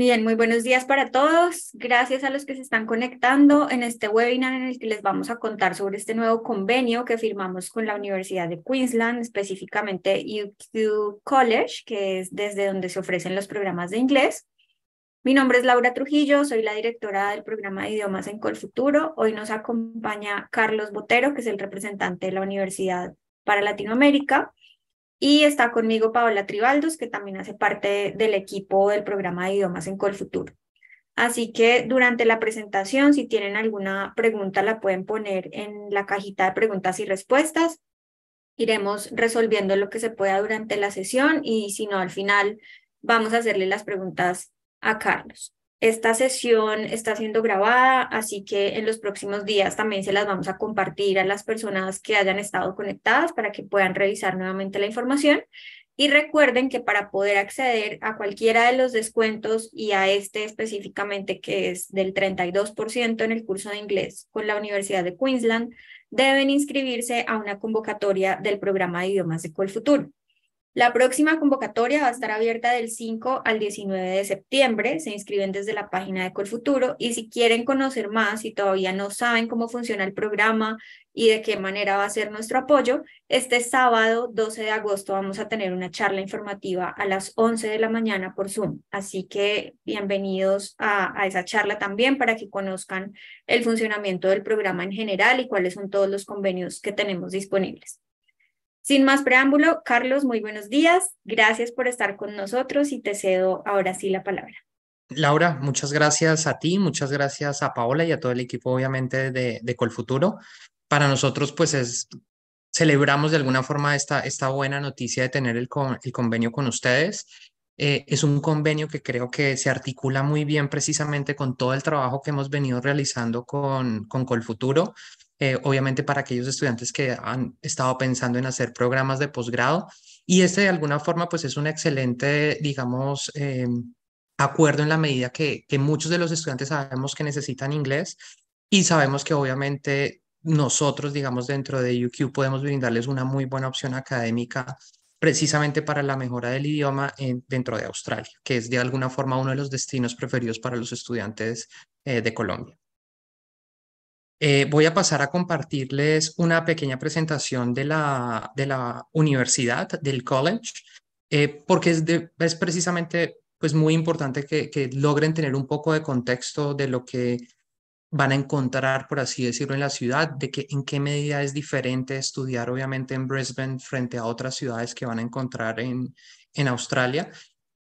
Bien, muy buenos días para todos. Gracias a los que se están conectando en este webinar en el que les vamos a contar sobre este nuevo convenio que firmamos con la Universidad de Queensland, específicamente UQ College, que es desde donde se ofrecen los programas de inglés. Mi nombre es Laura Trujillo, soy la directora del programa de idiomas en Colfuturo. Hoy nos acompaña Carlos Botero, que es el representante de la Universidad para Latinoamérica. Y está conmigo Paola Tribaldos, que también hace parte del equipo del programa de idiomas en Colfutur. Así que durante la presentación, si tienen alguna pregunta, la pueden poner en la cajita de preguntas y respuestas. Iremos resolviendo lo que se pueda durante la sesión y si no, al final vamos a hacerle las preguntas a Carlos. Esta sesión está siendo grabada, así que en los próximos días también se las vamos a compartir a las personas que hayan estado conectadas para que puedan revisar nuevamente la información. Y recuerden que para poder acceder a cualquiera de los descuentos y a este específicamente que es del 32% en el curso de inglés con la Universidad de Queensland, deben inscribirse a una convocatoria del programa de idiomas de Futuro. La próxima convocatoria va a estar abierta del 5 al 19 de septiembre. Se inscriben desde la página de Colfuturo y si quieren conocer más, y todavía no saben cómo funciona el programa y de qué manera va a ser nuestro apoyo, este sábado 12 de agosto vamos a tener una charla informativa a las 11 de la mañana por Zoom. Así que bienvenidos a esa charla también para que conozcan el funcionamiento del programa en general y cuáles son todos los convenios que tenemos disponibles. Sin más preámbulo, Carlos, muy buenos días. Gracias por estar con nosotros y te cedo ahora sí la palabra. Laura, muchas gracias a ti, muchas gracias a Paola y a todo el equipo, obviamente, de, de Colfuturo. Para nosotros, pues celebramos de alguna forma esta, esta buena noticia de tener el, el convenio con ustedes. Eh, es un convenio que creo que se articula muy bien precisamente con todo el trabajo que hemos venido realizando con, con Colfuturo. Eh, obviamente para aquellos estudiantes que han estado pensando en hacer programas de posgrado. Y este de alguna forma pues es un excelente, digamos, eh, acuerdo en la medida que, muchos de los estudiantes sabemos que necesitan inglés y sabemos que obviamente nosotros, digamos, dentro de UQ podemos brindarles una muy buena opción académica precisamente para la mejora del idioma dentro de Australia, que es de alguna forma uno de los destinos preferidos para los estudiantes eh, de Colombia. Eh, voy a pasar a compartirles una pequeña presentación de la, de la universidad, del college, eh, porque es, es, precisamente pues muy importante que, logren tener un poco de contexto de lo que van a encontrar, por así decirlo, en la ciudad, de que en qué medida es diferente estudiar obviamente en Brisbane frente a otras ciudades que van a encontrar en, en Australia,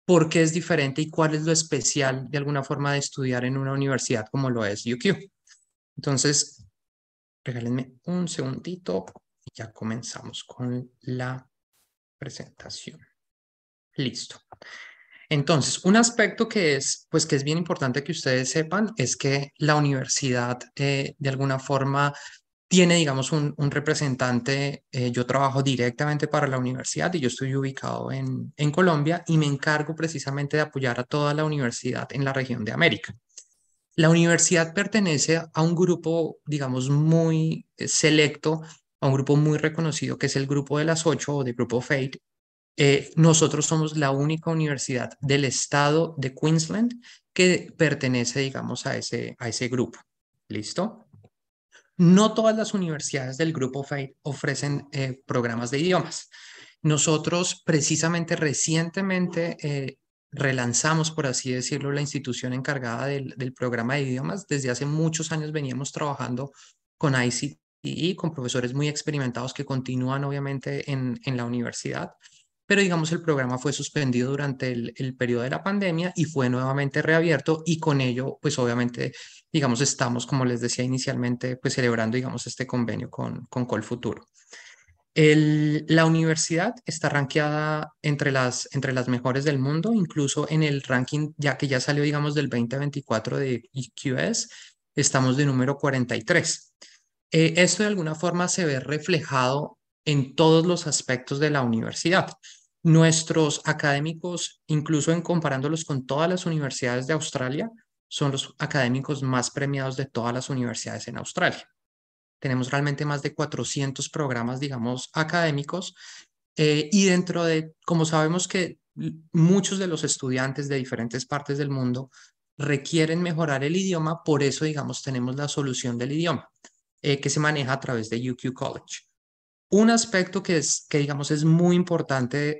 por qué es diferente y cuál es lo especial de alguna forma de estudiar en una universidad como lo es UQ. Entonces, regálenme un segundito y ya comenzamos con la presentación. Listo. Entonces, un aspecto que es, pues, que es bien importante que ustedes sepan es que la universidad, eh, de alguna forma, tiene, digamos, un, representante. Eh, yo trabajo directamente para la universidad y yo estoy ubicado en Colombia y me encargo precisamente de apoyar a toda la universidad en la región de América. La universidad pertenece a un grupo, digamos, muy eh, selecto, a un grupo muy reconocido, que es el grupo de las ocho o de grupo FATE. Eh, nosotros somos la única universidad del estado de Queensland que pertenece, digamos, a ese, a ese grupo. ¿Listo? No todas las universidades del grupo FATE ofrecen eh, programas de idiomas. Nosotros precisamente recientemente relanzamos, por así decirlo, la institución encargada del, programa de idiomas. Desde hace muchos años veníamos trabajando con y con profesores muy experimentados que continúan obviamente en, la universidad, pero digamos el programa fue suspendido durante el, periodo de la pandemia y fue nuevamente reabierto y con ello, pues obviamente, digamos, estamos, como les decía inicialmente, pues celebrando, digamos, este convenio con, con Colfuturo. Futuro la universidad está ranqueada entre las, mejores del mundo, incluso en el ranking, ya que ya salió, digamos, del 2024 de EQS, estamos de número 43. Eh, esto de alguna forma se ve reflejado en todos los aspectos de la universidad. Nuestros académicos, incluso en comparándolos con todas las universidades de Australia, son los académicos más premiados de todas las universidades en Australia. Tenemos realmente más de 400 programas, digamos, académicos. Eh, y dentro de, como sabemos que muchos de los estudiantes de diferentes partes del mundo requieren mejorar el idioma, por eso, digamos, tenemos la solución del idioma eh, que se maneja a través de UQ College. Un aspecto que, es, que digamos, es muy importante,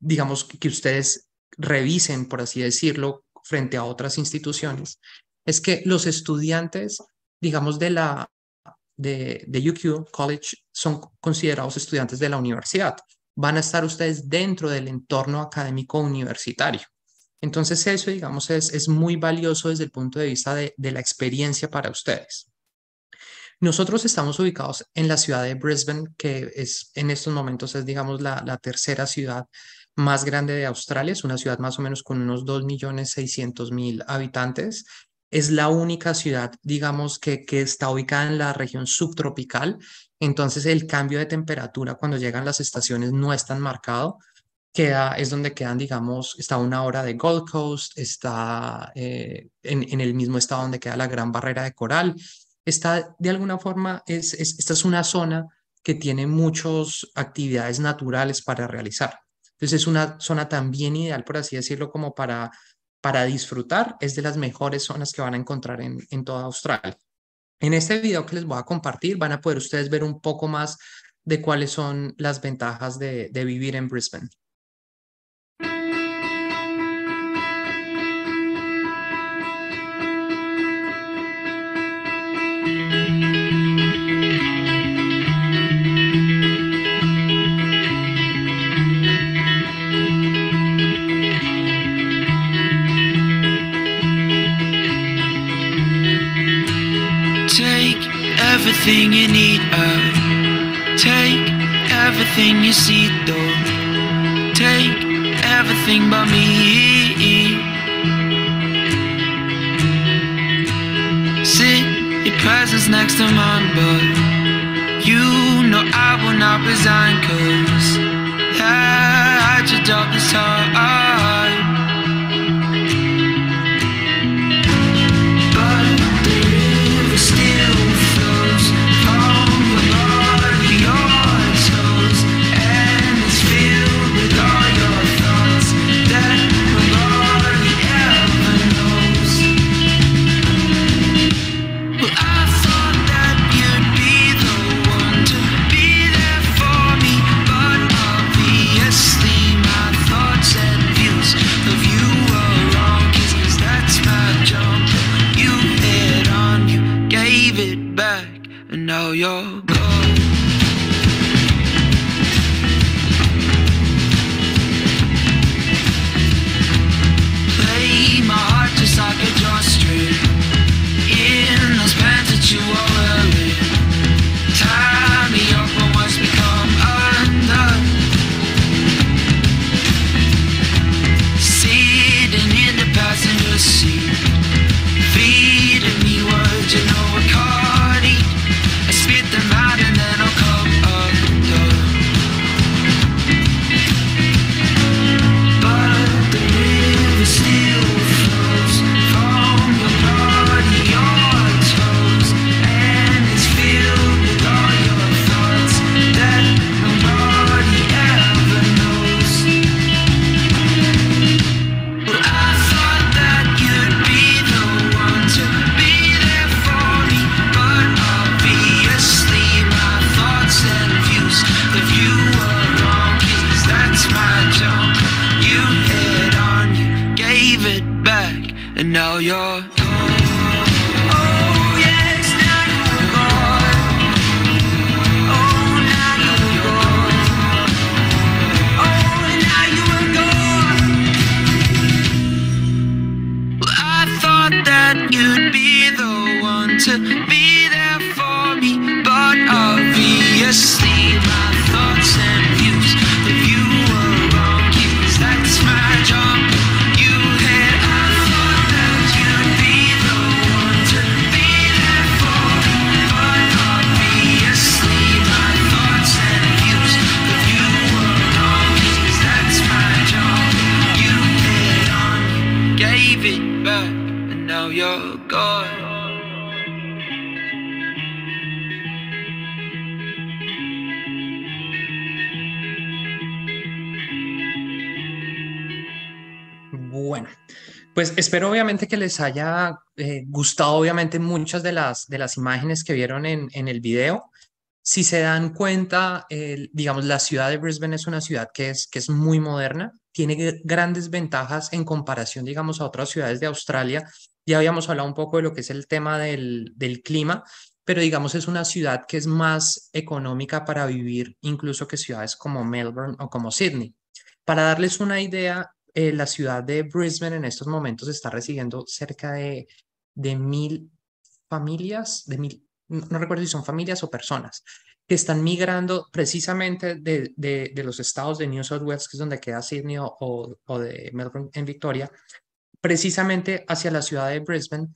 digamos, que ustedes revisen, por así decirlo, frente a otras instituciones, es que los estudiantes digamos, de la de, de UQ College son considerados estudiantes de la universidad. Van a estar ustedes dentro del entorno académico universitario. Entonces eso, digamos, es, muy valioso desde el punto de vista de, la experiencia para ustedes. Nosotros estamos ubicados en la ciudad de Brisbane, que es en estos momentos es, digamos, la, la tercera ciudad más grande de Australia. Es una ciudad más o menos con unos 2.600.000 habitantes es la única ciudad, digamos, que, que está ubicada en la región subtropical, entonces el cambio de temperatura cuando llegan las estaciones no es tan marcado, queda, es donde quedan, digamos, está una hora de Gold Coast, está eh, en, el mismo estado donde queda la Gran Barrera de Coral, está de alguna forma, es, esta es una zona que tiene muchas actividades naturales para realizar. Entonces es una zona también ideal, por así decirlo, como para para disfrutar es de las mejores zonas que van a encontrar en, toda Australia. En este video que les voy a compartir van a poder ustedes ver un poco más de cuáles son las ventajas de vivir en Brisbane. everything you need. I take everything you see, though. Take everything but me. Sit your presence next to mine, but you know I will not resign, cause I, I just dropped this heart. Pues espero obviamente que les haya eh, gustado obviamente muchas de las, de las imágenes que vieron en, en el video. Si se dan cuenta, digamos, la ciudad de Brisbane es una ciudad que es, que es muy moderna, tiene grandes ventajas en comparación, digamos, a otras ciudades de Australia. Ya habíamos hablado un poco de lo que es el tema del, del clima, pero digamos es una ciudad que es más económica para vivir incluso que ciudades como Melbourne o como Sydney. Para darles una idea, eh, la ciudad de Brisbane en estos momentos está recibiendo cerca de, mil familias, de mil, no, recuerdo si son familias o personas, que están migrando precisamente de, los estados de New South Wales, que es donde queda Sydney, o, de Melbourne en Victoria, precisamente hacia la ciudad de Brisbane,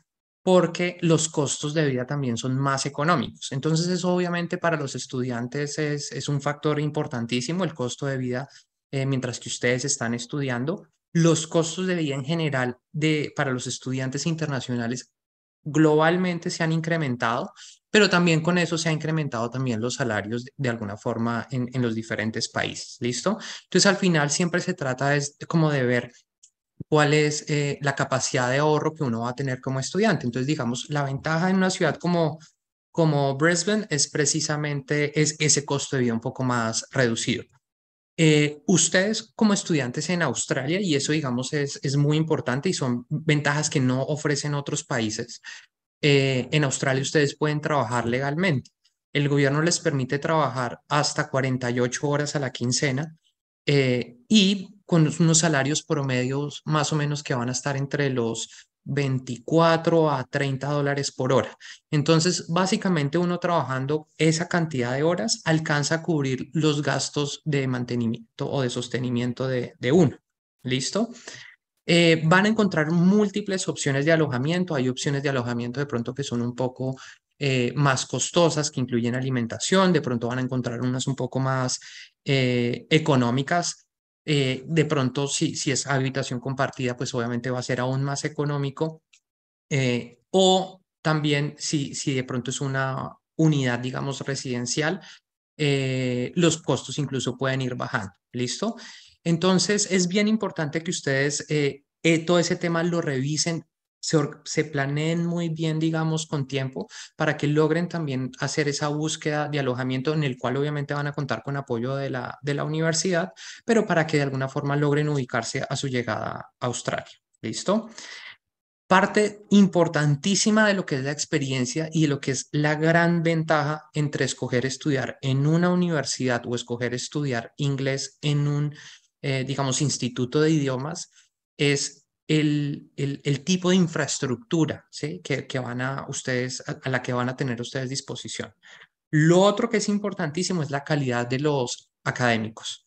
porque los costos de vida también son más económicos. Entonces, eso obviamente para los estudiantes es, es un factor importantísimo, el costo de vida eh, mientras que ustedes están estudiando, los costos de vida en general de, para los estudiantes internacionales globalmente se han incrementado, pero también con eso se han incrementado también los salarios de, alguna forma en, los diferentes países, ¿listo? Entonces al final siempre se trata de como de ver cuál es eh, la capacidad de ahorro que uno va a tener como estudiante. Entonces, digamos, la ventaja en una ciudad como, como Brisbane es precisamente es ese costo de vida un poco más reducido. Eh, ustedes como estudiantes en Australia, y eso digamos es, es, muy importante y son ventajas que no ofrecen otros países, eh, en Australia ustedes pueden trabajar legalmente. El gobierno les permite trabajar hasta 48 horas a la quincena eh, y con unos salarios promedios más o menos que van a estar entre los 24 a 30 dólares por hora. Entonces, básicamente uno trabajando esa cantidad de horas alcanza a cubrir los gastos de mantenimiento o de sostenimiento de, uno. ¿Listo? Eh, van a encontrar múltiples opciones de alojamiento. Hay opciones de alojamiento de pronto que son un poco eh, más costosas, que incluyen alimentación. De pronto van a encontrar unas un poco más eh, económicas eh, de pronto, si, si es habitación compartida, pues obviamente va a ser aún más económico. Eh, o también, si, si de pronto es una unidad, digamos, residencial, eh, los costos incluso pueden ir bajando. ¿Listo? Entonces, es bien importante que ustedes todo ese tema lo revisen se, planeen muy bien, digamos, con tiempo para que logren también hacer esa búsqueda de alojamiento en el cual obviamente van a contar con apoyo de la, de la universidad, pero para que de alguna forma logren ubicarse a su llegada a Australia. ¿Listo? Parte importantísima de lo que es la experiencia y lo que es la gran ventaja entre escoger estudiar en una universidad o escoger estudiar inglés en un, eh, digamos, instituto de idiomas es el, tipo de infraestructura que, van a ustedes, a, la que van a tener ustedes disposición. Lo otro que es importantísimo es la calidad de los académicos.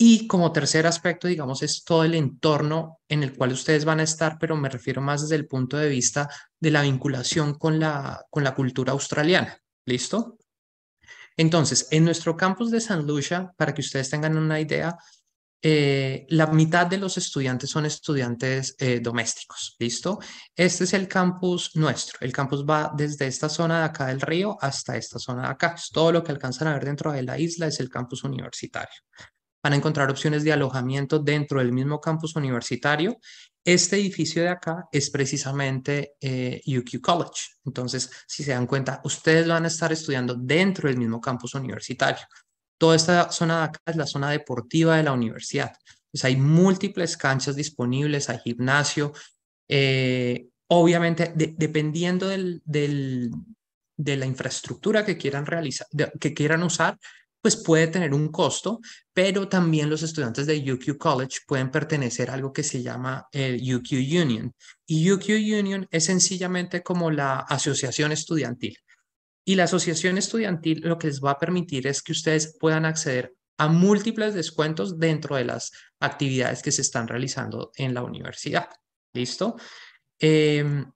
Y como tercer aspecto, digamos, es todo el entorno en el cual ustedes van a estar, pero me refiero más desde el punto de vista de la vinculación con la, con la cultura australiana. ¿Listo? Entonces, en nuestro campus de San Lucia, para que ustedes tengan una idea, eh, la mitad de los estudiantes son estudiantes eh, domésticos, ¿listo? Este es el campus nuestro. El campus va desde esta zona de acá del río hasta esta zona de acá. Todo lo que alcanzan a ver dentro de la isla es el campus universitario. Van a encontrar opciones de alojamiento dentro del mismo campus universitario. Este edificio de acá es precisamente eh, UQ College. Entonces, si se dan cuenta, ustedes van a estar estudiando dentro del mismo campus universitario. Toda esta zona de acá es la zona deportiva de la universidad. Pues hay múltiples canchas disponibles, hay gimnasio. Eh, obviamente, dependiendo del, de la infraestructura que quieran, realizar, que quieran usar, pues puede tener un costo, pero también los estudiantes de UQ College pueden pertenecer a algo que se llama el UQ Union. Y UQ Union es sencillamente como la asociación estudiantil. Y la asociación estudiantil lo que les va a permitir es que ustedes puedan acceder a múltiples descuentos dentro de las actividades que se están realizando en la universidad. ¿Listo? Em,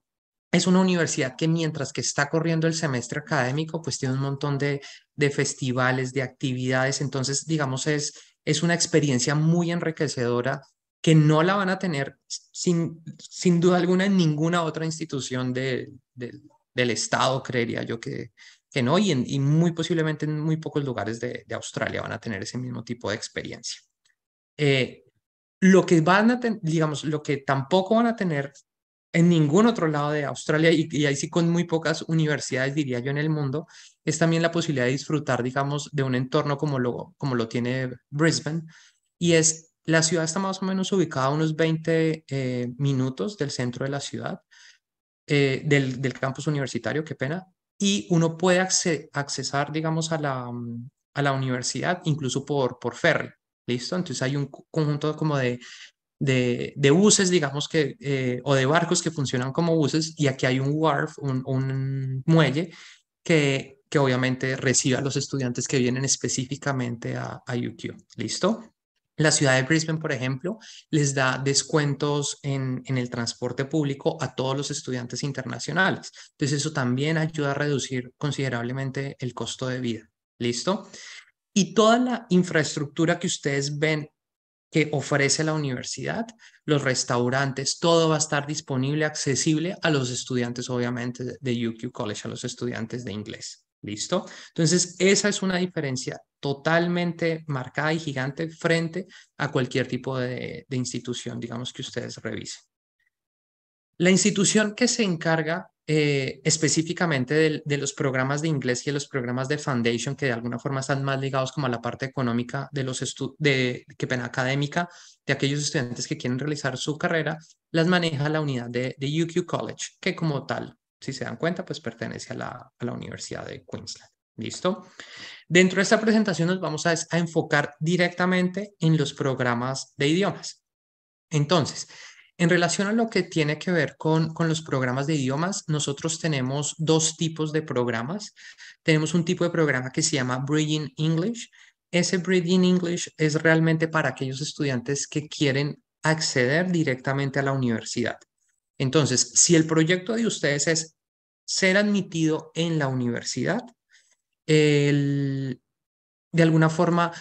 es una universidad que mientras que está corriendo el semestre académico, pues tiene un montón de, festivales, de actividades. Entonces, digamos, es, es una experiencia muy enriquecedora que no la van a tener sin, sin duda alguna en ninguna otra institución de, de, del Estado, creería yo que, que no, y, muy posiblemente en muy pocos lugares de, Australia van a tener ese mismo tipo de experiencia. Eh, lo que van a tener digamos, lo que tampoco van a tener en ningún otro lado de Australia, y, ahí sí con muy pocas universidades, diría yo, en el mundo, es también la posibilidad de disfrutar, digamos, de un entorno como lo, como lo tiene Brisbane, y es, la ciudad está más o menos ubicada a unos 20 eh, minutos del centro de la ciudad, eh, del, campus universitario, qué pena, y uno puede accesar, digamos, a la, universidad incluso por, por ferry, ¿listo? Entonces hay un conjunto como de, de, buses, digamos, que, eh, o de barcos que funcionan como buses, y aquí hay un wharf, un, muelle, que, que obviamente recibe a los estudiantes que vienen específicamente a, a UQ, ¿listo? La ciudad de Brisbane, por ejemplo, les da descuentos en, en, el transporte público a todos los estudiantes internacionales. Entonces, eso también ayuda a reducir considerablemente el costo de vida. ¿Listo? Y toda la infraestructura que ustedes ven que ofrece la universidad, los restaurantes, todo va a estar disponible, accesible a los estudiantes, obviamente, de UQ College, a los estudiantes de inglés. ¿Listo? Entonces, esa es una diferencia totalmente marcada y gigante frente a cualquier tipo de, institución, digamos, que ustedes revisen. La institución que se encarga eh, específicamente de, los programas de inglés y de los programas de foundation que de alguna forma están más ligados como a la parte económica de los de que pena académica de aquellos estudiantes que quieren realizar su carrera las maneja la unidad de UQ College que como tal si se dan cuenta, pues pertenece a la, Universidad de Queensland. ¿Listo? Dentro de esta presentación nos vamos a, enfocar directamente en los programas de idiomas. Entonces, en relación a lo que tiene que ver con, los programas de idiomas, nosotros tenemos dos tipos de programas. Tenemos un tipo de programa que se llama Bridging English. Ese Bridging English es realmente para aquellos estudiantes que quieren acceder directamente a la universidad. Entonces, si el proyecto de ustedes es ser admitido en la universidad, de alguna forma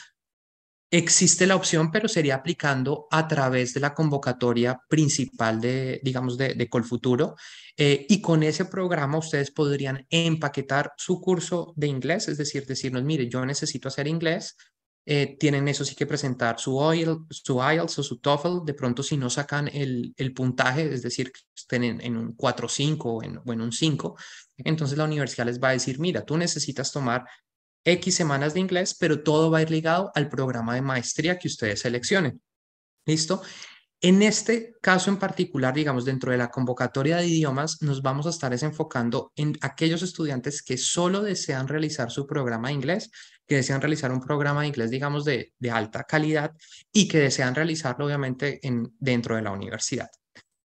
existe la opción, pero sería aplicando a través de la convocatoria principal de, digamos, de, Colfuturo. Eh, y con ese programa ustedes podrían empaquetar su curso de inglés, es decir, decirnos, mire, yo necesito hacer inglés, eh, tienen eso sí que presentar su, OIL, su IELTS o su TOEFL, de pronto si no sacan el, puntaje, es decir, que estén en, un 4 5 o en, o en un 5, entonces la universidad les va a decir, mira, tú necesitas tomar X semanas de inglés, pero todo va a ir ligado al programa de maestría que ustedes seleccionen. ¿Listo? En este caso en particular, digamos, dentro de la convocatoria de idiomas, nos vamos a estar enfocando en aquellos estudiantes que solo desean realizar su programa de inglés que desean realizar un programa de inglés, digamos, de, de alta calidad y que desean realizarlo, obviamente, en, dentro de la universidad.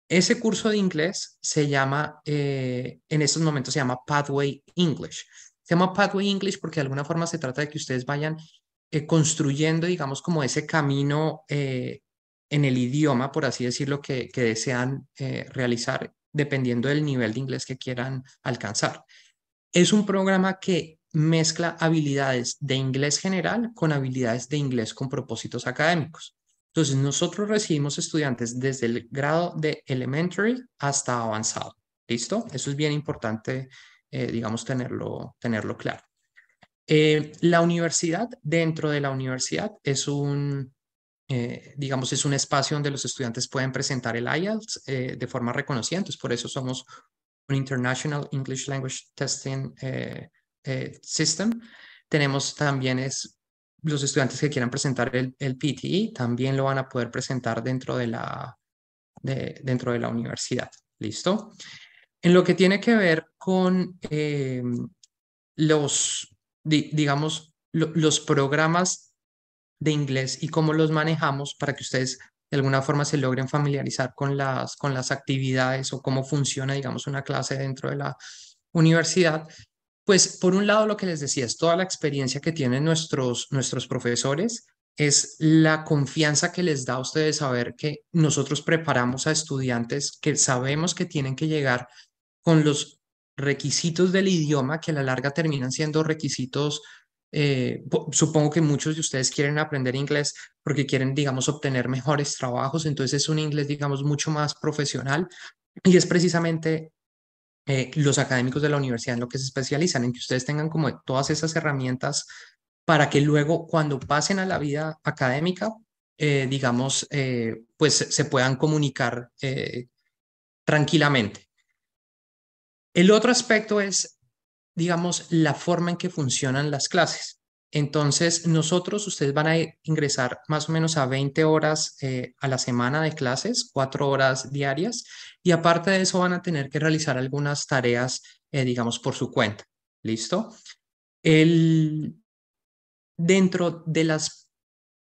Ese curso de inglés se llama, eh, en estos momentos se llama Pathway English. Se llama Pathway English porque de alguna forma se trata de que ustedes vayan eh, construyendo, digamos, como ese camino eh, en el idioma, por así decirlo, que, que desean realizar dependiendo del nivel de inglés que quieran alcanzar. Es un programa que mezcla habilidades de inglés general con habilidades de inglés con propósitos académicos. Entonces, nosotros recibimos estudiantes desde el grado de elementary hasta avanzado. ¿Listo? Eso es bien importante, eh, digamos, tenerlo, tenerlo claro. Eh, la universidad, dentro de la universidad, es un, eh, digamos, es un espacio donde los estudiantes pueden presentar el IELTS de forma reconocida. Entonces, por eso somos un International English Language Testing eh, system. Tenemos también es, los estudiantes que quieran presentar el, PTE, también lo van a poder presentar dentro de la, dentro de la universidad. ¿Listo? En lo que tiene que ver con em, los, digamos, los programas de inglés y cómo los manejamos para que ustedes de alguna forma se logren familiarizar con las, con las actividades o cómo funciona, digamos, una clase dentro de la universidad. Pues por un lado lo que les decía es toda la experiencia que tienen nuestros, nuestros profesores, es la confianza que les da a ustedes saber que nosotros preparamos a estudiantes que sabemos que tienen que llegar con los requisitos del idioma que a la larga terminan siendo requisitos eh, supongo que muchos de ustedes quieren aprender inglés porque quieren, digamos, obtener mejores trabajos, entonces es un inglés, digamos, mucho más profesional y es precisamente eh, los académicos de la universidad en lo que se especializan, en que ustedes tengan como todas esas herramientas para que luego cuando pasen a la vida académica, eh, digamos, eh, pues se puedan comunicar tranquilamente. El otro aspecto es, digamos, la forma en que funcionan las clases. Entonces, nosotros, ustedes van a ingresar más o menos a 20 horas a la semana de clases, cuatro horas diarias, y aparte de eso van a tener que realizar algunas tareas, eh, digamos, por su cuenta. ¿Listo? dentro de las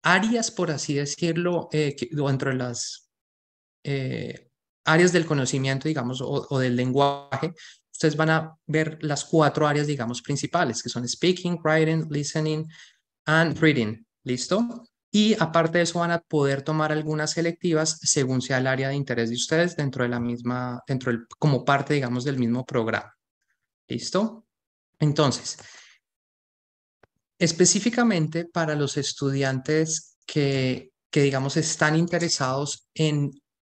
áreas, por así decirlo, eh, dentro de las eh, áreas del conocimiento, digamos, o, del lenguaje, ustedes van a ver las cuatro áreas, digamos, principales, que son speaking, writing, listening and reading. ¿Listo? Y aparte de eso van a poder tomar algunas selectivas según sea el área de interés de ustedes dentro de la misma, dentro del, como parte, digamos, del mismo programa. ¿Listo? Entonces, específicamente para los estudiantes que, que digamos, están interesados en,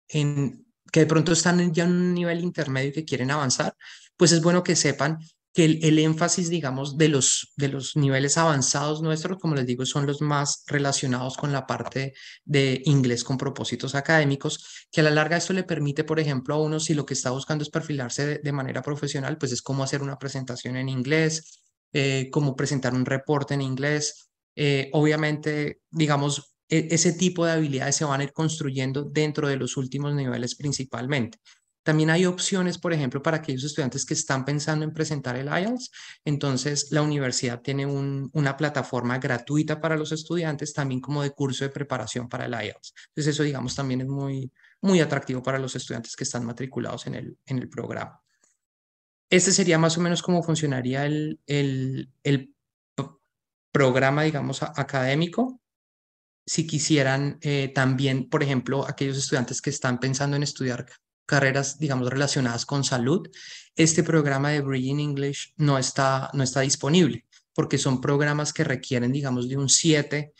en, que de pronto están ya en un nivel intermedio y que quieren avanzar, pues es bueno que sepan que el, énfasis, digamos, de los, de los niveles avanzados nuestros, como les digo, son los más relacionados con la parte de inglés con propósitos académicos, que a la larga esto le permite, por ejemplo, a uno, si lo que está buscando es perfilarse de, manera profesional, pues es cómo hacer una presentación en inglés, eh, cómo presentar un reporte en inglés. Eh, obviamente, digamos, e, ese tipo de habilidades se van a ir construyendo dentro de los últimos niveles principalmente. También hay opciones, por ejemplo, para aquellos estudiantes que están pensando en presentar el IELTS. Entonces, la universidad tiene una plataforma gratuita para los estudiantes, también como de curso de preparación para el IELTS. Entonces, eso, digamos, también es muy, muy atractivo para los estudiantes que están matriculados en el, en el programa. Este sería más o menos cómo funcionaría el, el, programa, digamos, académico si quisieran eh, también, por ejemplo, aquellos estudiantes que están pensando en estudiar carreras, digamos, relacionadas con salud, este programa de Bridging English no está, no está disponible porque son programas que requieren, digamos, de un 7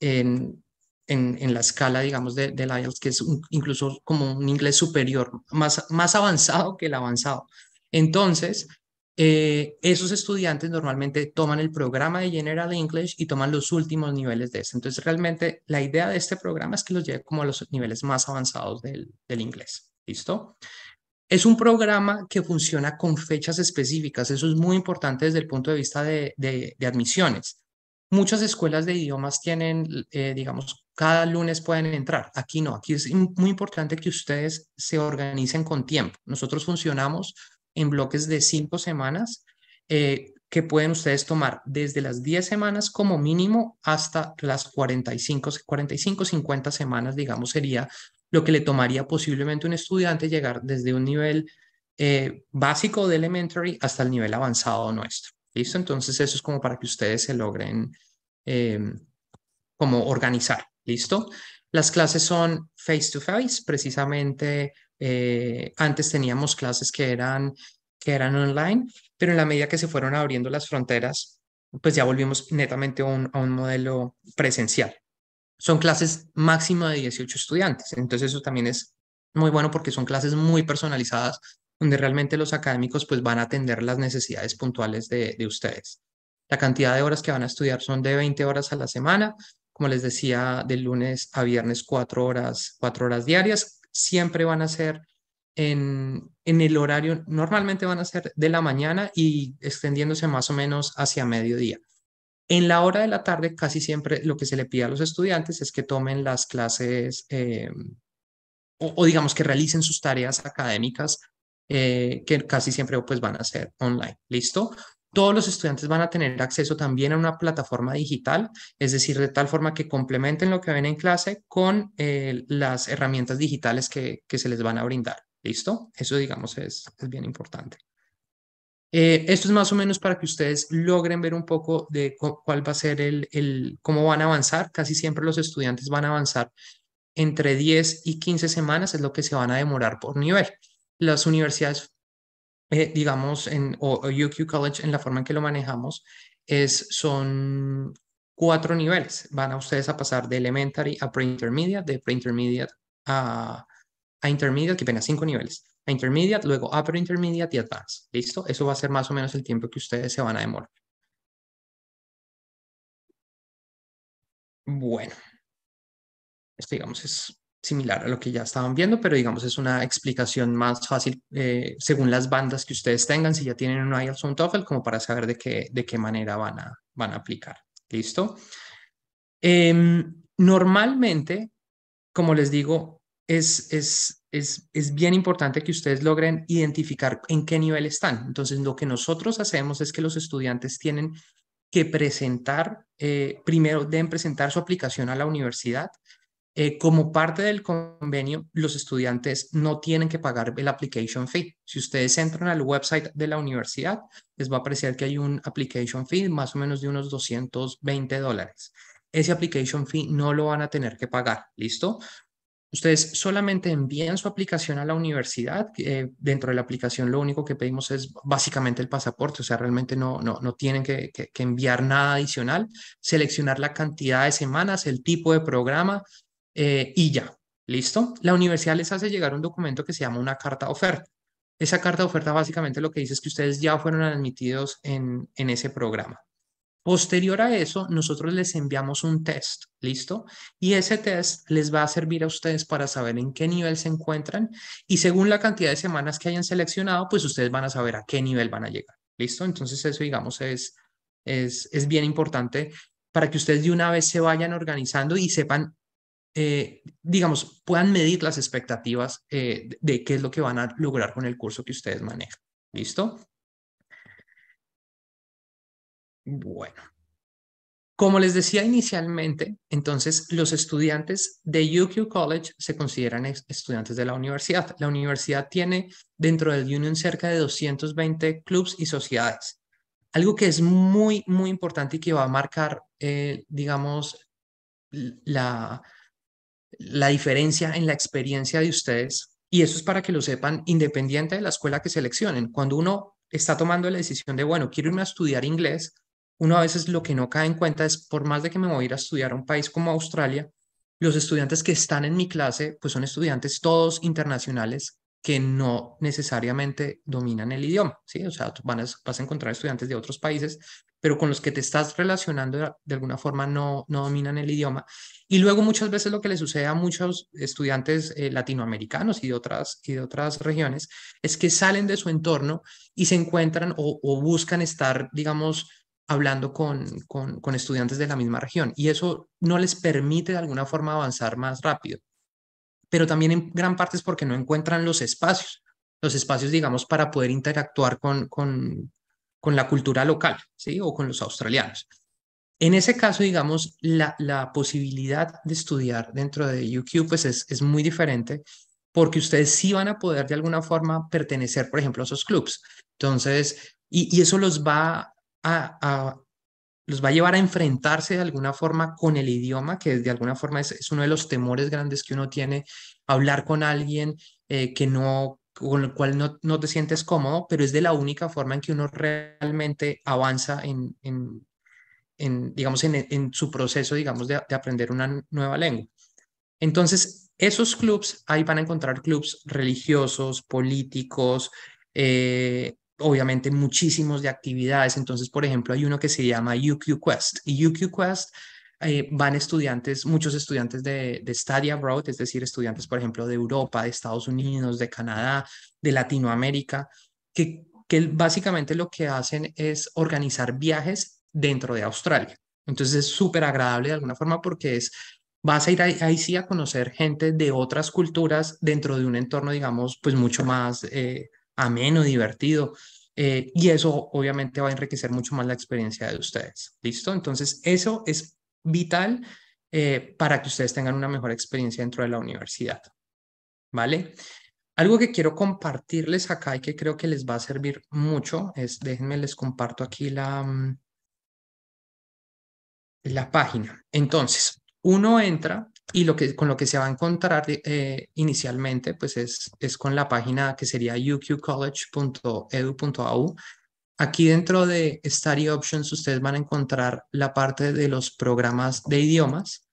en, en, la escala, digamos, del de IELTS, que es incluso como un inglés superior, más, más avanzado que el avanzado. Entonces, eh, esos estudiantes normalmente toman el programa de General English y toman los últimos niveles de ese. Entonces, realmente la idea de este programa es que los lleve como a los niveles más avanzados del inglés. ¿Listo? Es un programa que funciona con fechas específicas. Eso es muy importante desde el punto de vista de, admisiones. Muchas escuelas de idiomas tienen, eh, digamos, cada lunes pueden entrar. Aquí no, aquí es muy importante que ustedes se organicen con tiempo. Nosotros funcionamos en bloques de cinco semanas eh, que pueden ustedes tomar desde las 10 semanas como mínimo hasta las 45, 45, 50 semanas, digamos, sería lo que le tomaría posiblemente un estudiante llegar desde un nivel eh, básico de elementary hasta el nivel avanzado nuestro. ¿Listo? Entonces eso es como para que ustedes se logren em, como organizar. ¿Listo? Las clases son face to face, precisamente eh, antes teníamos clases que eran, que eran online, pero en la medida que se fueron abriendo las fronteras, pues ya volvimos netamente a un modelo presencial. Son clases máxima de 18 estudiantes, entonces eso también es muy bueno porque son clases muy personalizadas donde realmente los académicos pues van a atender las necesidades puntuales de, ustedes. La cantidad de horas que van a estudiar son de 20 horas a la semana, como les decía, de lunes a viernes 4 horas, 4 horas diarias, siempre van a ser en, el horario, normalmente van a ser de la mañana y extendiéndose más o menos hacia mediodía. En la hora de la tarde, casi siempre lo que se le pide a los estudiantes es que tomen las clases eh, o, digamos que realicen sus tareas académicas eh, que casi siempre pues van a ser online. ¿Listo? Todos los estudiantes van a tener acceso también a una plataforma digital, es decir, de tal forma que complementen lo que ven en clase con eh, las herramientas digitales que, se les van a brindar. ¿Listo? Eso, digamos, es bien importante. Eh, esto es más o menos para que ustedes logren ver un poco de cuál va a ser el, el, cómo van a avanzar. Casi siempre los estudiantes van a avanzar entre 10 y 15 semanas, es lo que se van a demorar por nivel. Las universidades, eh, digamos, en, o, UQ College, en la forma en que lo manejamos, es, son cuatro niveles. Van a ustedes a pasar de elementary a pre-intermediate, de pre-intermediate a, a intermediate, que apenas cinco niveles a intermediate, luego upper intermediate y advanced. ¿Listo? Eso va a ser más o menos el tiempo que ustedes se van a demorar. Bueno, esto digamos es similar a lo que ya estaban viendo, pero digamos es una explicación más fácil eh, según las bandas que ustedes tengan, si ya tienen un IELTS o un TOEFL, como para saber de qué, de qué manera van a, van a aplicar. ¿Listo? Em, normalmente, como les digo, es, es, bien importante que ustedes logren identificar en qué nivel están. Entonces, lo que nosotros hacemos es que los estudiantes tienen que presentar, eh, primero deben presentar su aplicación a la universidad. Eh, como parte del convenio, los estudiantes no tienen que pagar el application fee. Si ustedes entran al website de la universidad, les va a aparecer que hay un application fee más o menos de unos 220 dólares ese application fee no lo van a tener que pagar, ¿listo? Ustedes solamente envían su aplicación a la universidad. Eh, dentro de la aplicación lo único que pedimos es básicamente el pasaporte, o sea, realmente no, no, no tienen que, enviar nada adicional, seleccionar la cantidad de semanas, el tipo de programa eh, y ya. ¿Listo? La universidad les hace llegar un documento que se llama una carta de oferta. Esa carta de oferta básicamente lo que dice es que ustedes ya fueron admitidos en, en ese programa. Posterior a eso, nosotros les enviamos un test, ¿listo? Y ese test les va a servir a ustedes para saber en qué nivel se encuentran y según la cantidad de semanas que hayan seleccionado, pues ustedes van a saber a qué nivel van a llegar, ¿listo? Entonces eso, digamos, es, es, es bien importante para que ustedes de una vez se vayan organizando y sepan, eh, digamos, puedan medir las expectativas eh, de qué es lo que van a lograr con el curso que ustedes manejan, ¿listo? Bueno, como les decía inicialmente, entonces los estudiantes de UQ College se consideran estudiantes de la universidad. La universidad tiene dentro del Union cerca de 220 clubs y sociedades. Algo que es muy, muy importante y que va a marcar, eh, digamos, la, la diferencia en la experiencia de ustedes. Y eso es para que lo sepan independiente de la escuela que seleccionen. Cuando uno está tomando la decisión de, bueno, quiero irme a estudiar inglés, uno a veces lo que no cae en cuenta es, por más de que me voy a ir a estudiar a un país como Australia, los estudiantes que están en mi clase, pues son estudiantes todos internacionales que no necesariamente dominan el idioma, ¿sí? O sea, van a, vas a encontrar estudiantes de otros países, pero con los que te estás relacionando de alguna forma no, no dominan el idioma. Y luego muchas veces lo que le sucede a muchos estudiantes eh, latinoamericanos y de, otras, y de otras regiones es que salen de su entorno y se encuentran o, o buscan estar, digamos, hablando con, con, estudiantes de la misma región y eso no les permite de alguna forma avanzar más rápido. Pero también en gran parte es porque no encuentran los espacios, los espacios, digamos, para poder interactuar con, con, con la cultura local, ¿sí? O con los australianos. En ese caso, digamos, la, la posibilidad de estudiar dentro de UQ, pues es, muy diferente porque ustedes sí van a poder de alguna forma pertenecer, por ejemplo, a esos clubs. Entonces, y, y eso los va los va a llevar a enfrentarse de alguna forma con el idioma, que de alguna forma es, uno de los temores grandes que uno tiene, hablar con alguien eh, que no con el cual no, no, te sientes cómodo, pero es de la única forma en que uno realmente avanza en, en, digamos, en, en, su proceso, digamos, de, aprender una nueva lengua. Entonces, esos clubs, ahí van a encontrar clubs religiosos, políticos, eh, obviamente muchísimos de actividades. Entonces, por ejemplo, hay uno que se llama UQ Quest y UQ Quest eh, van estudiantes, muchos estudiantes de, de Study Abroad, es decir, estudiantes, por ejemplo, de Europa, de Estados Unidos, de Canadá, de Latinoamérica, que, que básicamente lo que hacen es organizar viajes dentro de Australia. Entonces es súper agradable de alguna forma porque es, vas a ir ahí, sí a conocer gente de otras culturas dentro de un entorno, digamos, pues mucho más... Eh, ameno, divertido. Eh, y eso obviamente va a enriquecer mucho más la experiencia de ustedes. ¿Listo? Entonces, eso es vital eh, para que ustedes tengan una mejor experiencia dentro de la universidad. ¿Vale? Algo que quiero compartirles acá y que creo que les va a servir mucho es, déjenme, les comparto aquí la, mm, la página. Entonces, uno entra y lo que, con lo que se va a encontrar eh, inicialmente pues es, es con la página que sería uqcollege.edu.au. Aquí dentro de Study Options ustedes van a encontrar la parte de los programas de idiomas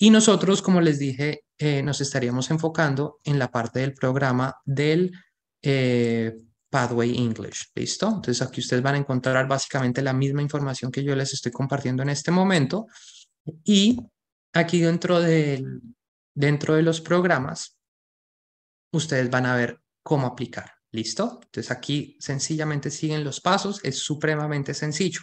y nosotros, como les dije, eh, nos estaríamos enfocando en la parte del programa del eh, Pathway English, ¿listo? Entonces aquí ustedes van a encontrar básicamente la misma información que yo les estoy compartiendo en este momento y Aquí dentro, dentro de los programas, ustedes van a ver cómo aplicar. ¿Listo? Entonces aquí sencillamente siguen los pasos, es supremamente sencillo.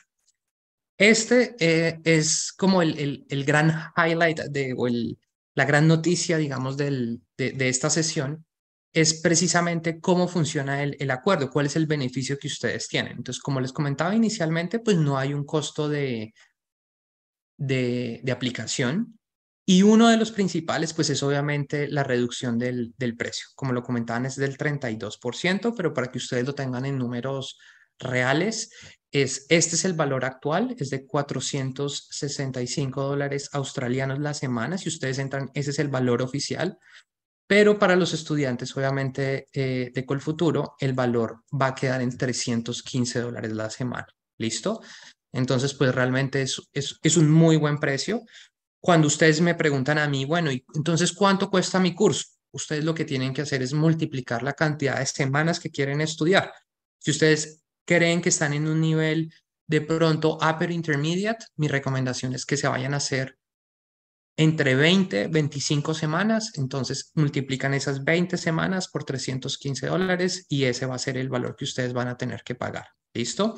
Este eh, es como el, el, gran highlight de, o el, la gran noticia, digamos, del, de, esta sesión, es precisamente cómo funciona el, el, acuerdo, cuál es el beneficio que ustedes tienen. Entonces, como les comentaba inicialmente, pues no hay un costo de, de, aplicación. Y uno de los principales, pues es obviamente la reducción del, precio. Como lo comentaban, es del 32%, pero para que ustedes lo tengan en números reales, es, este es el valor actual, es de 465 dólares australianos la semana. Si ustedes entran, ese es el valor oficial. Pero para los estudiantes, obviamente, eh, de Colfuturo, el valor va a quedar en 315 dólares la semana. ¿Listo? Entonces, pues realmente es, un muy buen precio. Cuando ustedes me preguntan a mí, bueno, ¿y entonces cuánto cuesta mi curso? Ustedes lo que tienen que hacer es multiplicar la cantidad de semanas que quieren estudiar. Si ustedes creen que están en un nivel de pronto upper intermediate, mi recomendación es que se vayan a hacer entre 20, 25 semanas, entonces multiplican esas 20 semanas por 315 dólares y ese va a ser el valor que ustedes van a tener que pagar. ¿Listo?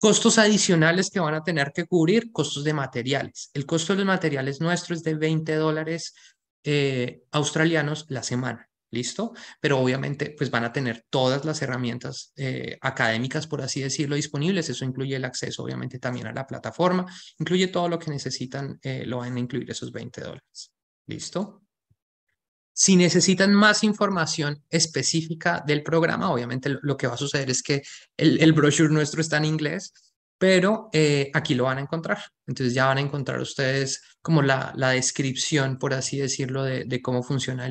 Costos adicionales que van a tener que cubrir, costos de materiales. El costo de los materiales nuestro es de 20 dólares eh, australianos la semana, ¿listo? Pero obviamente pues van a tener todas las herramientas eh, académicas, por así decirlo, disponibles. Eso incluye el acceso obviamente también a la plataforma, incluye todo lo que necesitan, eh, lo van a incluir esos 20 dólares, ¿listo? Si necesitan más información específica del programa, obviamente lo que va a suceder es que el, brochure nuestro está en inglés, pero eh, aquí lo van a encontrar. Entonces ya van a encontrar ustedes como la, descripción, por así decirlo, de, cómo funciona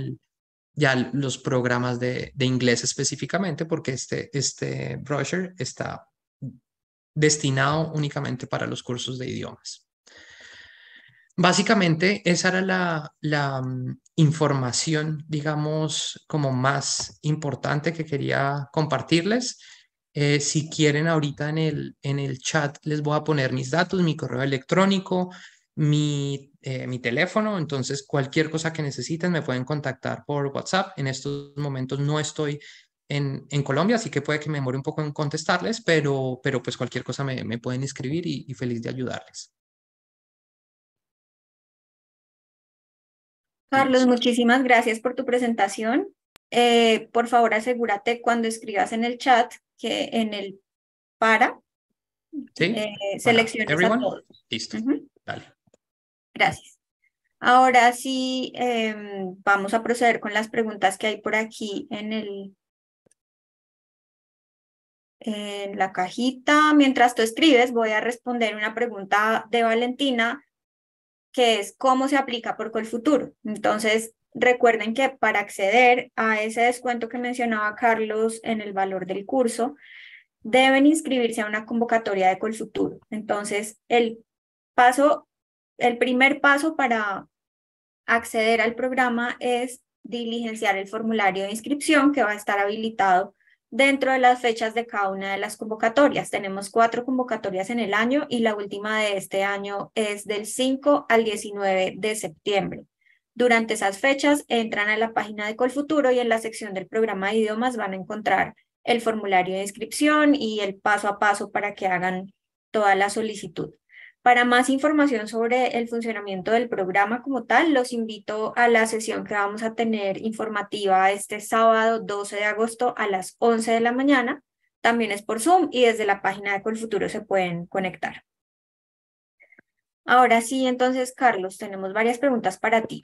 ya los programas de, inglés específicamente, porque este, este brochure está destinado únicamente para los cursos de idiomas. Básicamente, esa era la, mm, información, digamos, como más importante que quería compartirles. Eh, si quieren, ahorita en el, en el chat les voy a poner mis datos, mi correo electrónico, mi, eh, mi teléfono. Entonces, cualquier cosa que necesiten, me pueden contactar por WhatsApp. En estos momentos no estoy en, en, Colombia, así que puede que me demore un poco en contestarles, pero, pero pues cualquier cosa me, pueden escribir y, feliz de ayudarles. Carlos, muchísimas gracias por tu presentación. Eh, por favor, asegúrate cuando escribas en el chat que en el para ¿Sí? Eh, selecciones Listo. Gracias. Ahora sí, em, vamos a proceder con las preguntas que hay por aquí en el en la cajita. Mientras tú escribes, voy a responder una pregunta de Valentina que es cómo se aplica por Colfuturo. Entonces, recuerden que para acceder a ese descuento que mencionaba Carlos en el valor del curso, deben inscribirse a una convocatoria de Colfuturo. Entonces, el paso, el primer paso para acceder al programa es diligenciar el formulario de inscripción que va a estar habilitado dentro de las fechas de cada una de las convocatorias. Tenemos cuatro convocatorias en el año y la última de este año es del 5 al 19 de septiembre. Durante esas fechas entran a la página de Colfuturo y en la sección del programa de idiomas van a encontrar el formulario de inscripción y el paso a paso para que hagan toda la solicitud. Para más información sobre el funcionamiento del programa como tal, los invito a la sesión que vamos a tener informativa este sábado 12 de agosto a las 11 de la mañana. También es por Zoom y desde la página de Colfuturo se pueden conectar. Ahora sí, entonces, Carlos, tenemos varias preguntas para ti.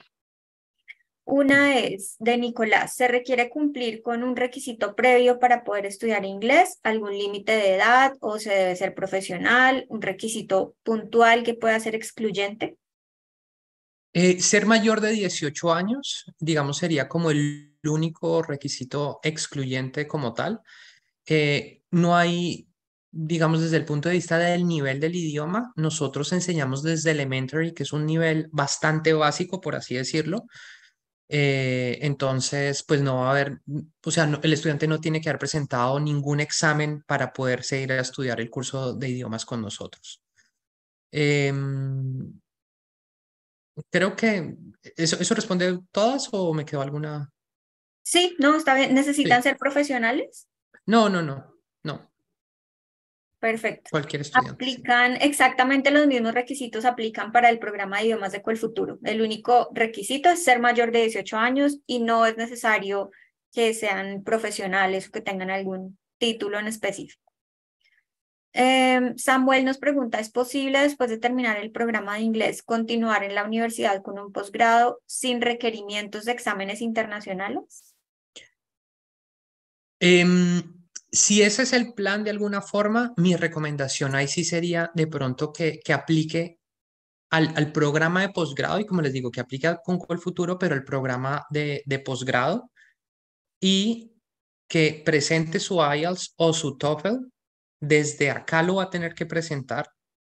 Una es de Nicolás, se requiere cumplir con un requisito previo para poder estudiar inglés, algún límite de edad o se debe ser profesional, un requisito puntual que pueda ser excluyente. Eh, ser mayor de 18 años, digamos, sería como el único requisito excluyente como tal. Eh, no hay, digamos, desde el punto de vista del nivel del idioma, nosotros enseñamos desde elementary, que es un nivel bastante básico, por así decirlo eh, entonces, pues no va a haber, o sea, el estudiante no tiene que haber presentado ningún examen para poder seguir a estudiar el curso de idiomas con nosotros. Em, creo que eso, eso responde todas o me quedó alguna. Sí, no, está bien. ¿Necesitan ser profesionales? No, no, no, no. Perfecto. Cualquier estudiante. Aplican exactamente los mismos requisitos, aplican para el programa de idiomas de cual futuro. El único requisito es ser mayor de 18 años y no es necesario que sean profesionales o que tengan algún título en específico. Em, Samuel nos pregunta, ¿es posible después de terminar el programa de inglés continuar en la universidad con un posgrado sin requerimientos de exámenes internacionales? Em, si ese es el plan de alguna forma, mi recomendación ahí sí sería de pronto que, que aplique al, programa de posgrado y como les digo, que aplique con el futuro, pero el programa de, de posgrado y que presente su IELTS o su TOEFL. Desde acá lo va a tener que presentar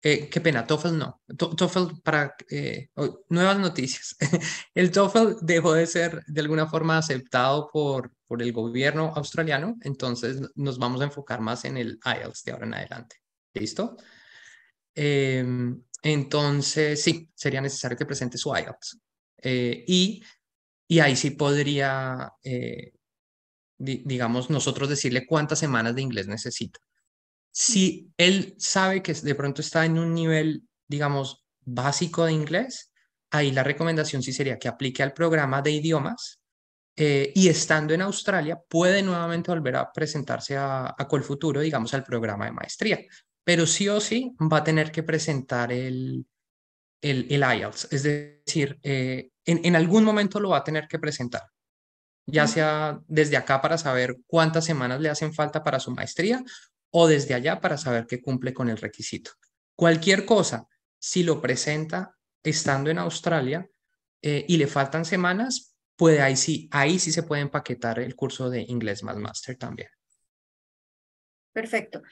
eh, qué pena, TOEFL no. TOEFL para eh, nuevas noticias. el TOEFL dejó de ser de alguna forma aceptado por, por el gobierno australiano, entonces nos vamos a enfocar más en el IELTS de ahora en adelante. ¿Listo? Em, entonces, sí, sería necesario que presente su IELTS. Eh, y, y ahí sí podría, digamos, nosotros decirle cuántas semanas de inglés necesita si él sabe que de pronto está en un nivel, digamos, básico de inglés, ahí la recomendación sí sería que aplique al programa de idiomas eh, y estando en Australia puede nuevamente volver a presentarse a, a futuro, digamos, al programa de maestría. Pero sí o sí va a tener que presentar el, el, el IELTS, es decir, eh, en, en algún momento lo va a tener que presentar ya sea desde acá para saber cuántas semanas le hacen falta para su maestría o desde allá para saber que cumple con el requisito. Cualquier cosa, si lo presenta estando en Australia eh, y le faltan semanas, puede ahí sí, ahí sí se puede empaquetar el curso de inglés más master también. Perfecto.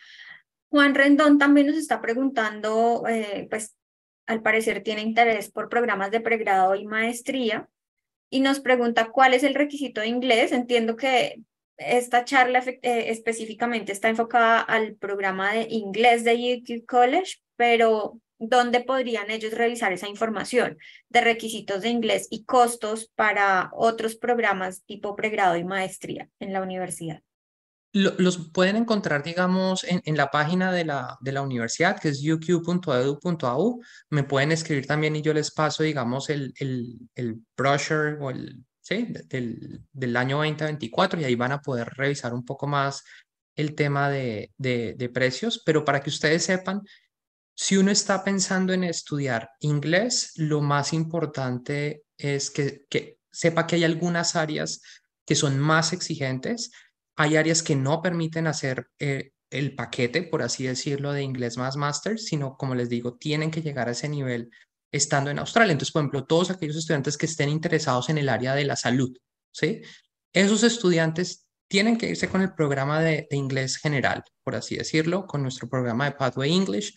Juan Rendón también nos está preguntando, eh, pues al parecer tiene interés por programas de pregrado y maestría y nos pregunta cuál es el requisito de inglés. Entiendo que esta charla eh, específicamente está enfocada al programa de inglés de UQ College, pero ¿dónde podrían ellos realizar esa información de requisitos de inglés y costos para otros programas tipo pregrado y maestría en la universidad? los pueden encontrar, digamos, en, la página de la, de la, universidad, que es uq.edu.au. Me pueden escribir también y yo les paso, digamos, el, el, el brochure o el del, del año 2024 y ahí van a poder revisar un poco más el tema de, de, precios, pero para que ustedes sepan, si uno está pensando en estudiar inglés, lo más importante es que, que, sepa que hay algunas áreas que son más exigentes, hay áreas que no permiten hacer eh, el paquete, por así decirlo, de inglés más master sino como les digo, tienen que llegar a ese nivel estando en Australia. Entonces, por ejemplo, todos aquellos estudiantes que estén interesados en el área de la salud, ¿sí? Esos estudiantes tienen que irse con el programa de, inglés general, por así decirlo, con nuestro programa de Pathway English,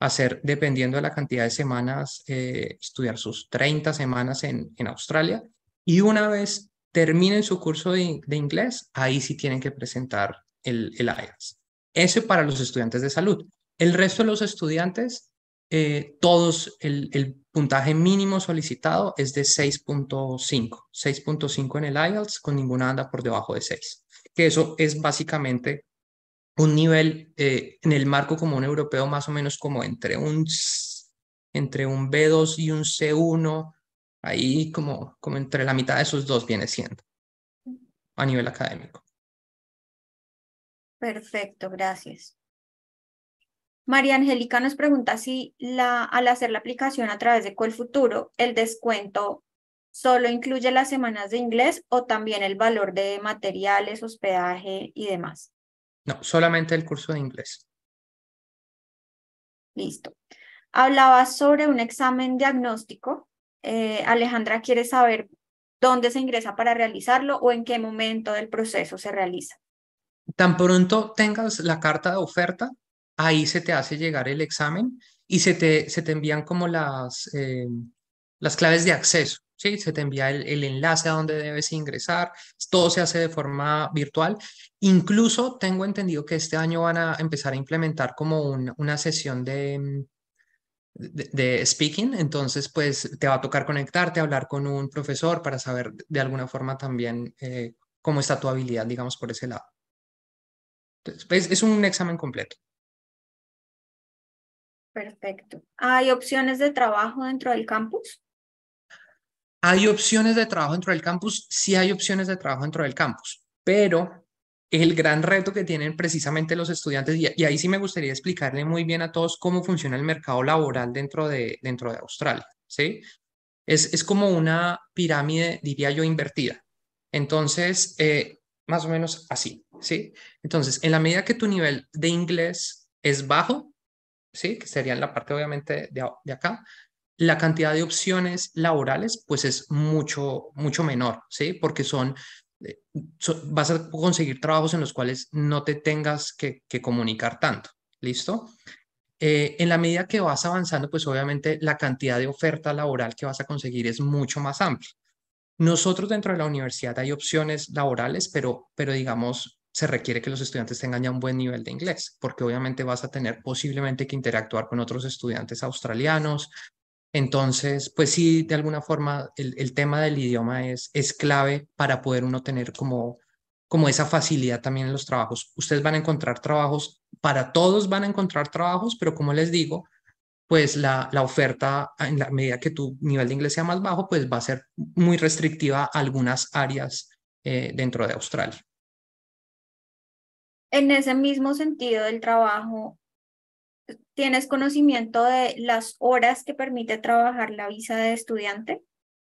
hacer, dependiendo de la cantidad de semanas, eh, estudiar sus 30 semanas en, Australia. Y una vez terminen su curso de, inglés, ahí sí tienen que presentar el, el IELTS. Ese para los estudiantes de salud. El resto de los estudiantes eh, todos, el, puntaje mínimo solicitado es de 6.5, 6.5 en el IELTS con ninguna anda por debajo de 6, que eso es básicamente un nivel eh, en el marco común europeo más o menos como entre un, entre un B2 y un C1, ahí como, como entre la mitad de esos dos viene siendo a nivel académico. Perfecto, gracias. María Angélica nos pregunta si la, al hacer la aplicación a través de Futuro, el descuento solo incluye las semanas de inglés o también el valor de materiales, hospedaje y demás. No, solamente el curso de inglés. Listo. Hablaba sobre un examen diagnóstico. Eh, Alejandra quiere saber dónde se ingresa para realizarlo o en qué momento del proceso se realiza. Tan pronto tengas la carta de oferta, ahí se te hace llegar el examen y se te, se te envían como las, eh, las claves de acceso. ¿Sí? Se te envía el, enlace a donde debes ingresar, todo se hace de forma virtual. Incluso tengo entendido que este año van a empezar a implementar como una sesión mm, de, de, speaking, entonces pues te va a tocar conectarte, hablar con un profesor para saber de alguna forma también eh, cómo está tu habilidad, digamos, por ese lado. Pues, es un examen completo. Perfecto. ¿Hay opciones de trabajo dentro del campus? Hay opciones de trabajo dentro del campus, sí hay opciones de trabajo dentro del campus, pero el gran reto que tienen precisamente los estudiantes, y, ahí sí me gustaría explicarle muy bien a todos cómo funciona el mercado laboral dentro de, dentro de Australia, ¿sí? Es, como una pirámide, diría yo, invertida. Entonces, eh, más o menos así, ¿sí? Entonces, en la medida que tu nivel de inglés es bajo, ¿sí? que sería en la parte obviamente de, acá, la cantidad de opciones laborales pues es mucho, mucho menor, ¿sí? Porque son, eh, vas a conseguir trabajos en los cuales no te tengas que, comunicar tanto, ¿listo? Eh, en la medida que vas avanzando, pues obviamente la cantidad de oferta laboral que vas a conseguir es mucho más amplia. Nosotros dentro de la universidad hay opciones laborales, pero, pero digamos, se requiere que los estudiantes tengan ya un buen nivel de inglés, porque obviamente vas a tener posiblemente que interactuar con otros estudiantes australianos. Entonces, pues sí, de alguna forma el, tema del idioma es, es clave para poder uno tener como, como esa facilidad también en los trabajos. Ustedes van a encontrar trabajos, para todos van a encontrar trabajos, pero como les digo, pues la, la, oferta, en la medida que tu nivel de inglés sea más bajo, pues va a ser muy restrictiva a algunas áreas eh, dentro de Australia en ese mismo sentido del trabajo, ¿tienes conocimiento de las horas que permite trabajar la visa de estudiante?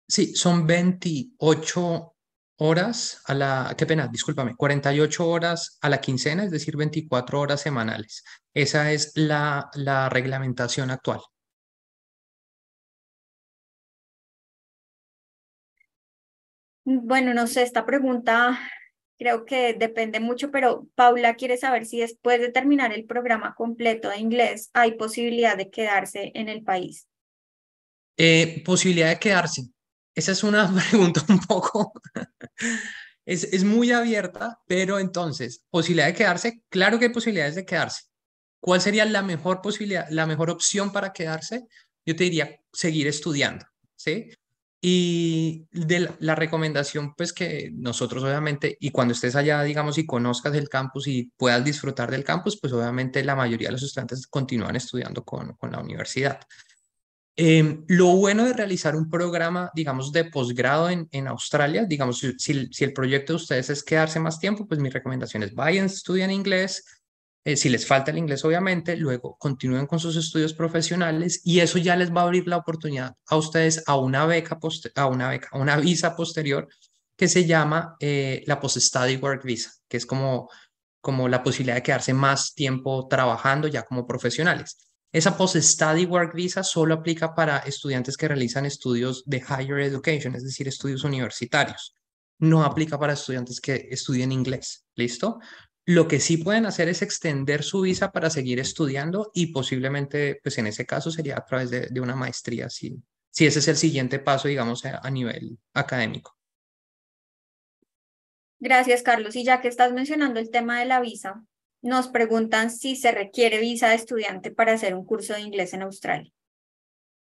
Sí, son 28 horas a la, qué pena, discúlpame, 48 horas a la quincena, es decir, 24 horas semanales. Esa es la, la reglamentación actual. Bueno, no sé, esta pregunta Creo que depende mucho, pero Paula quiere saber si después de terminar el programa completo de inglés hay posibilidad de quedarse en el país. Eh, posibilidad de quedarse. Esa es una pregunta un poco... es, es muy abierta, pero entonces, posibilidad de quedarse, claro que hay posibilidades de quedarse. ¿Cuál sería la mejor posibilidad, la mejor opción para quedarse? Yo te diría seguir estudiando, ¿sí? Y de la, recomendación, pues que nosotros obviamente, y cuando estés allá, digamos, y conozcas el campus y puedas disfrutar del campus, pues obviamente la mayoría de los estudiantes continúan estudiando con, la universidad. Em, lo bueno de realizar un programa, digamos, de posgrado en, en Australia, digamos, si, si, el proyecto de ustedes es quedarse más tiempo, pues mi recomendación es vayan, estudien inglés, eh, si les falta el inglés, obviamente, luego continúen con sus estudios profesionales y eso ya les va a abrir la oportunidad a ustedes a una beca, a una beca, a una visa posterior que se llama eh, la post-study work visa, que es como, como la posibilidad de quedarse más tiempo trabajando ya como profesionales. Esa post-study work visa solo aplica para estudiantes que realizan estudios de higher education, es decir, estudios universitarios. No aplica para estudiantes que estudien inglés, ¿listo? Lo que sí pueden hacer es extender su visa para seguir estudiando y posiblemente, pues en ese caso sería a través de, una maestría, si, si ese es el siguiente paso, digamos, a, nivel académico. Gracias, Carlos. Y ya que estás mencionando el tema de la visa, nos preguntan si se requiere visa de estudiante para hacer un curso de inglés en Australia.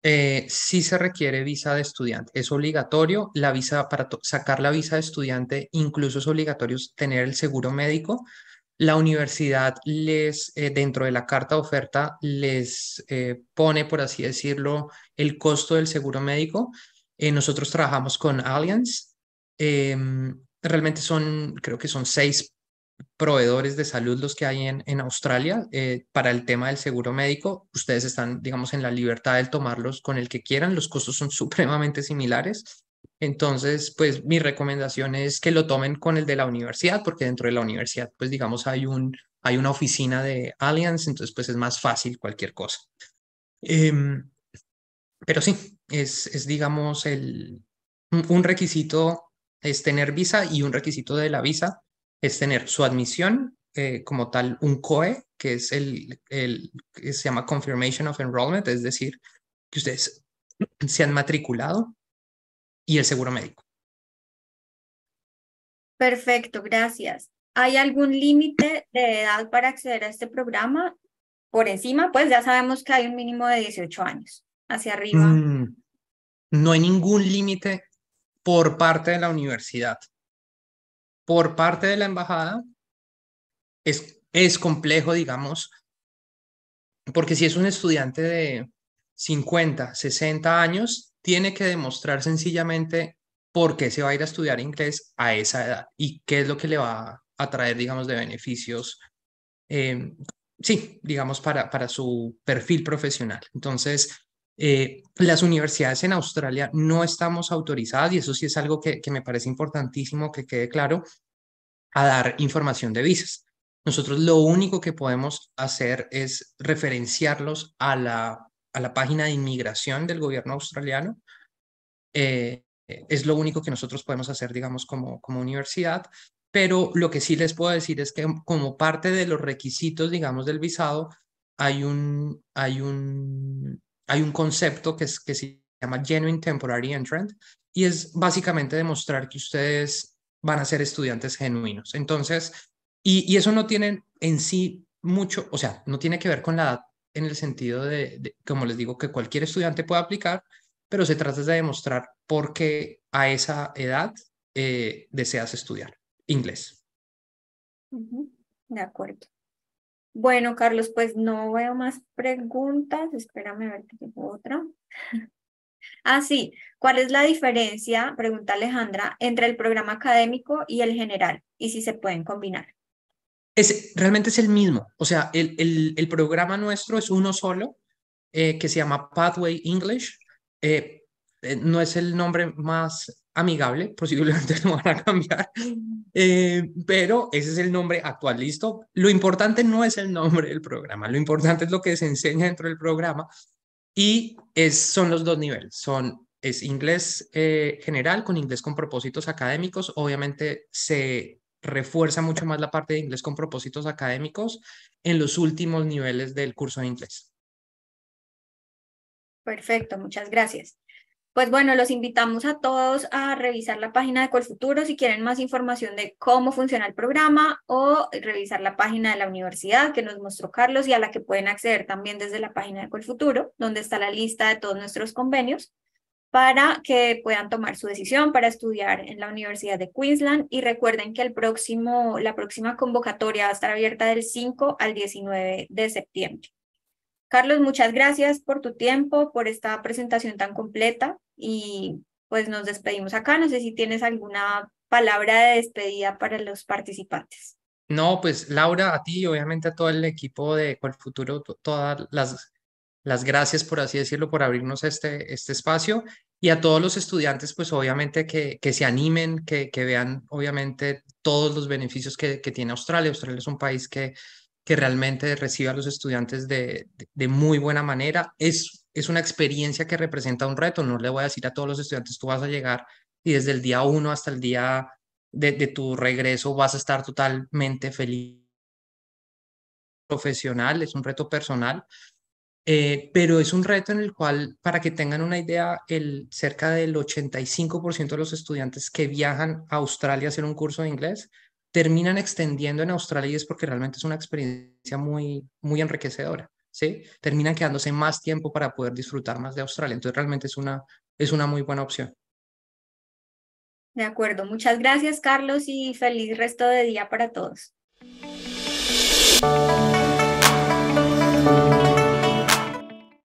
Eh, sí se requiere visa de estudiante, es obligatorio la visa para sacar la visa de estudiante, incluso es obligatorio tener el seguro médico la universidad les, eh, dentro de la carta de oferta, les eh, pone, por así decirlo, el costo del seguro médico. Eh, nosotros trabajamos con Allianz. Em, realmente son, creo que son seis proveedores de salud los que hay en Australia para el tema del seguro médico. Ustedes están, digamos, en la libertad de tomarlos con el que quieran. Los costos son supremamente similares. Entonces, pues mi recomendación es que lo tomen con el de la universidad, porque dentro de la universidad, pues digamos, hay, un, hay una oficina de Allianz, entonces pues es más fácil cualquier cosa. Em, pero sí, es, digamos, un requisito es tener visa y un requisito de la visa es tener su admisión eh, como tal, un COE, que es el, el que se llama Confirmation of Enrollment, es decir, que ustedes se han matriculado y el seguro médico. Perfecto, gracias. ¿Hay algún límite de edad para acceder a este programa? Por encima, pues ya sabemos que hay un mínimo de 18 años. Hacia arriba. Mm, no hay ningún límite por parte de la universidad. Por parte de la embajada es, es complejo, digamos, porque si es un estudiante de 50, 60 años, tiene que demostrar sencillamente por qué se va a ir a estudiar inglés a esa edad y qué es lo que le va a traer, digamos, de beneficios, eh, sí, digamos, para, para su perfil profesional. Entonces, eh, las universidades en Australia no estamos autorizadas, y eso sí es algo que, que me parece importantísimo que quede claro, a dar información de visas. Nosotros lo único que podemos hacer es referenciarlos a la la página de inmigración del gobierno australiano. Eh, es lo único que nosotros podemos hacer, digamos, como, como universidad. Pero lo que sí les puedo decir es que como parte de los requisitos, digamos, del visado, hay un, hay un, hay un concepto que, es, que se llama Genuine Temporary Entrant y es básicamente demostrar que ustedes van a ser estudiantes genuinos. Entonces, y, y eso no tiene en sí mucho, o sea, no tiene que ver con la en el sentido de, como les digo, que cualquier estudiante puede aplicar, pero se trata de demostrar por qué a esa edad eh, deseas estudiar inglés. De acuerdo. Bueno, Carlos, pues no veo más preguntas. Espérame a ver qué tengo otra. Ah, sí. ¿Cuál es la diferencia, pregunta Alejandra, entre el programa académico y el general? Y si se pueden combinar es, realmente es el mismo. O sea, el, el, programa nuestro es uno solo, eh, que se llama Pathway English. Eh, eh, no es el nombre más amigable, posiblemente lo van a cambiar, pero ese es el nombre actual, listo. Lo importante no es el nombre del programa, lo importante es lo que se enseña dentro del programa y es, son los dos niveles, son es inglés general con inglés con propósitos académicos, obviamente se refuerza mucho más la parte de inglés con propósitos académicos en los últimos niveles del curso de inglés. Perfecto, muchas gracias. Pues bueno, los invitamos a todos a revisar la página de Colfuturo si quieren más información de cómo funciona el programa o revisar la página de la universidad que nos mostró Carlos y a la que pueden acceder también desde la página de Colfuturo, donde está la lista de todos nuestros convenios para que puedan tomar su decisión para estudiar en la Universidad de Queensland y recuerden que el próximo, la próxima convocatoria va a estar abierta del 5 al 19 de septiembre. Carlos, muchas gracias por tu tiempo, por esta presentación tan completa y pues nos despedimos acá. No sé si tienes alguna palabra de despedida para los participantes. No, pues Laura, a ti y obviamente a todo el equipo de Cual Futuro, todas las las gracias, por así decirlo, por abrirnos este, este espacio y a todos los estudiantes, pues obviamente que, que se animen, que, que, vean obviamente todos los beneficios que, tiene Australia. Australia es un país que, que realmente recibe a los estudiantes de, de, muy buena manera. Es, es una experiencia que representa un reto. No le voy a decir a todos los estudiantes, tú vas a llegar y desde el día uno hasta el día de, de tu regreso vas a estar totalmente feliz profesional, es un reto personal, eh, pero es un reto en el cual, para que tengan una idea, el, cerca del 85% de los estudiantes que viajan a Australia a hacer un curso de inglés terminan extendiendo en Australia y es porque realmente es una experiencia muy, muy enriquecedora, ¿sí? Terminan quedándose más tiempo para poder disfrutar más de Australia. Entonces, realmente es una, es una muy buena opción. De acuerdo. Muchas gracias, Carlos, y feliz resto de día para todos.